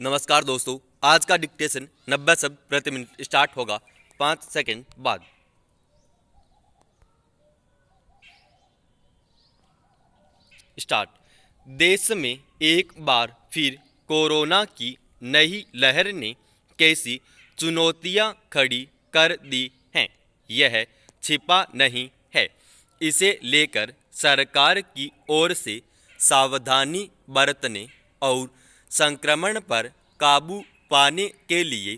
नमस्कार दोस्तों आज का डिक्टेशन नब्बे शब्द प्रति मिनट स्टार्ट होगा पाँच सेकंड बाद स्टार्ट देश में एक बार फिर कोरोना की नई लहर ने कैसी चुनौतियां खड़ी कर दी हैं यह छिपा नहीं है इसे लेकर सरकार की ओर से सावधानी बरतने और संक्रमण पर काबू पाने के लिए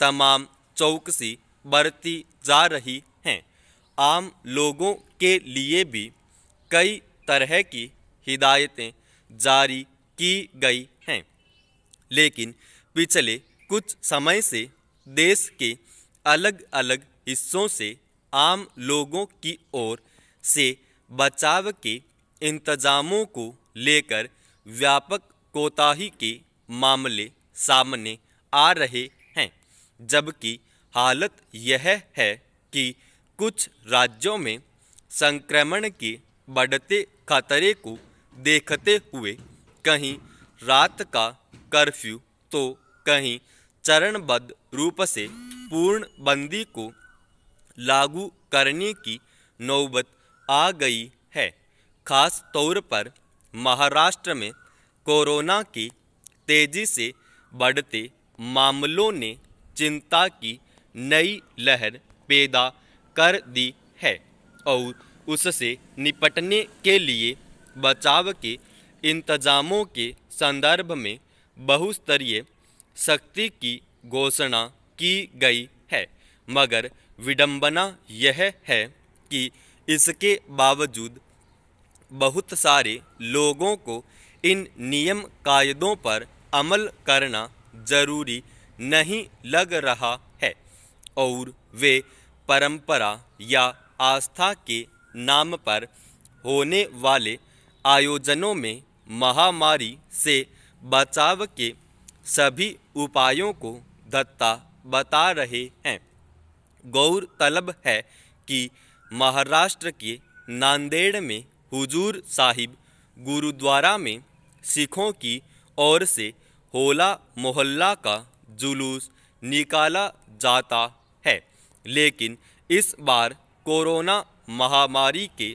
तमाम चौकसी बरती जा रही हैं आम लोगों के लिए भी कई तरह की हिदायतें जारी की गई हैं लेकिन पिछले कुछ समय से देश के अलग अलग हिस्सों से आम लोगों की ओर से बचाव के इंतजामों को लेकर व्यापक कोताही के मामले सामने आ रहे हैं जबकि हालत यह है कि कुछ राज्यों में संक्रमण के बढ़ते खतरे को देखते हुए कहीं रात का कर्फ्यू तो कहीं चरणबद्ध रूप से पूर्णबंदी को लागू करने की नौबत आ गई है खास तौर पर महाराष्ट्र में कोरोना के तेजी से बढ़ते मामलों ने चिंता की नई लहर पैदा कर दी है और उससे निपटने के लिए बचाव के इंतजामों के संदर्भ में बहुस्तरीय शक्ति की घोषणा की गई है मगर विडंबना यह है कि इसके बावजूद बहुत सारे लोगों को इन नियम कायदों पर अमल करना ज़रूरी नहीं लग रहा है और वे परंपरा या आस्था के नाम पर होने वाले आयोजनों में महामारी से बचाव के सभी उपायों को दत्ता बता रहे हैं गौरतलब है कि महाराष्ट्र के नांदेड़ में हुजूर साहिब गुरुद्वारा में सिखों की ओर से होला मोहल्ला का जुलूस निकाला जाता है लेकिन इस बार कोरोना महामारी के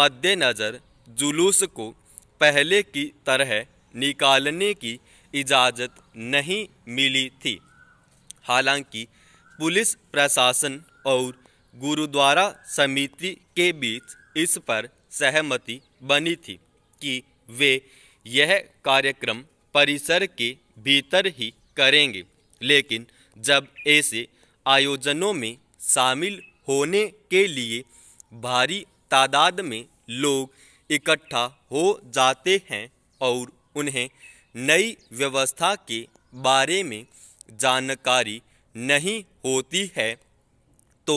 मद्देनज़र जुलूस को पहले की तरह निकालने की इजाज़त नहीं मिली थी हालांकि पुलिस प्रशासन और गुरुद्वारा समिति के बीच इस पर सहमति बनी थी कि वे यह कार्यक्रम परिसर के भीतर ही करेंगे लेकिन जब ऐसे आयोजनों में शामिल होने के लिए भारी तादाद में लोग इकट्ठा हो जाते हैं और उन्हें नई व्यवस्था के बारे में जानकारी नहीं होती है तो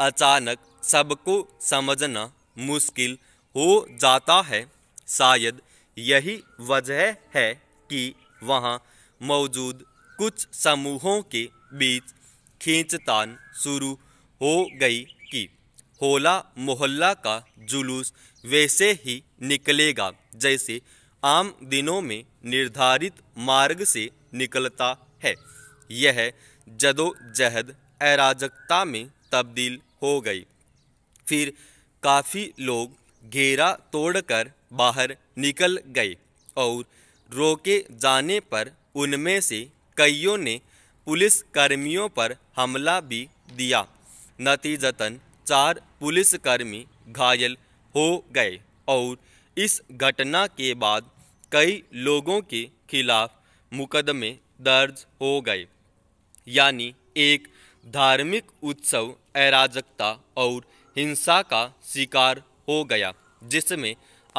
अचानक सबको समझना मुश्किल हो जाता है शायद यही वजह है कि वहाँ मौजूद कुछ समूहों के बीच खींचतान शुरू हो गई कि होला मोहल्ला का जुलूस वैसे ही निकलेगा जैसे आम दिनों में निर्धारित मार्ग से निकलता है यह जदोजहद अराजकता में तब्दील हो गई फिर काफ़ी लोग घेरा तोड़कर बाहर निकल गए और रोके जाने पर उनमें से कईयों ने पुलिस कर्मियों पर हमला भी दिया नतीजतन चार पुलिसकर्मी घायल हो गए और इस घटना के बाद कई लोगों के खिलाफ मुकदमे दर्ज हो गए यानी एक धार्मिक उत्सव अराजकता और हिंसा का शिकार हो गया जिसमें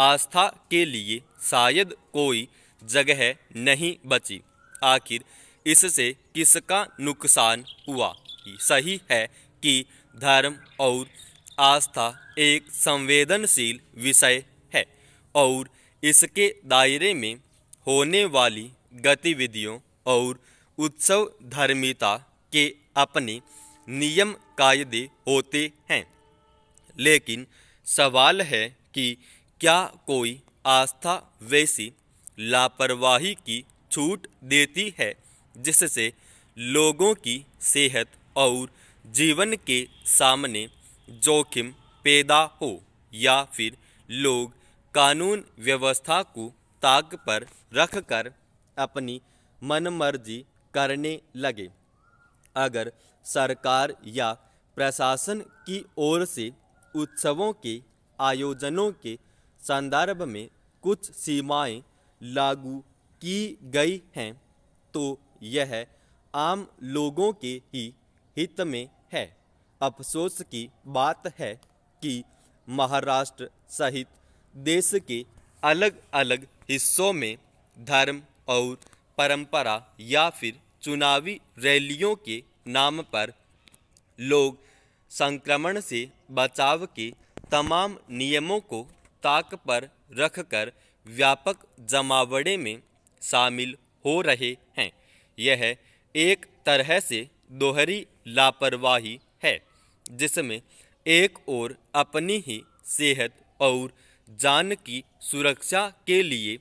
आस्था के लिए शायद कोई जगह नहीं बची आखिर इससे किसका नुकसान हुआ सही है कि धर्म और आस्था एक संवेदनशील विषय है और इसके दायरे में होने वाली गतिविधियों और उत्सव धर्मिता के अपने नियम कायदे होते हैं लेकिन सवाल है कि क्या कोई आस्था वैसी लापरवाही की छूट देती है जिससे लोगों की सेहत और जीवन के सामने जोखिम पैदा हो या फिर लोग कानून व्यवस्था को ताक पर रखकर अपनी मनमर्जी करने लगे अगर सरकार या प्रशासन की ओर से उत्सवों के आयोजनों के संदर्भ में कुछ सीमाएं लागू की गई हैं तो यह आम लोगों के ही हित में है अफसोस की बात है कि महाराष्ट्र सहित देश के अलग अलग हिस्सों में धर्म और परंपरा या फिर चुनावी रैलियों के नाम पर लोग संक्रमण से बचाव के तमाम नियमों को ताक पर रखकर व्यापक जमावड़े में शामिल हो रहे हैं यह एक तरह से दोहरी लापरवाही है जिसमें एक ओर अपनी ही सेहत और जान की सुरक्षा के लिए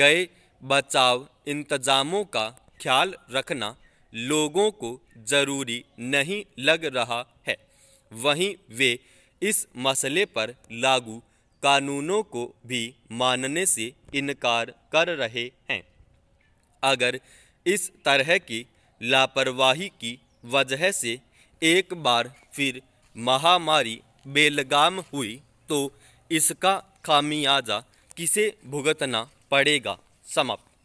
गए बचाव इंतजामों का ख्याल रखना लोगों को जरूरी नहीं लग रहा वहीं वे इस मसले पर लागू कानूनों को भी मानने से इनकार कर रहे हैं अगर इस तरह की लापरवाही की वजह से एक बार फिर महामारी बेलगाम हुई तो इसका खामियाजा किसे भुगतना पड़ेगा समाप्त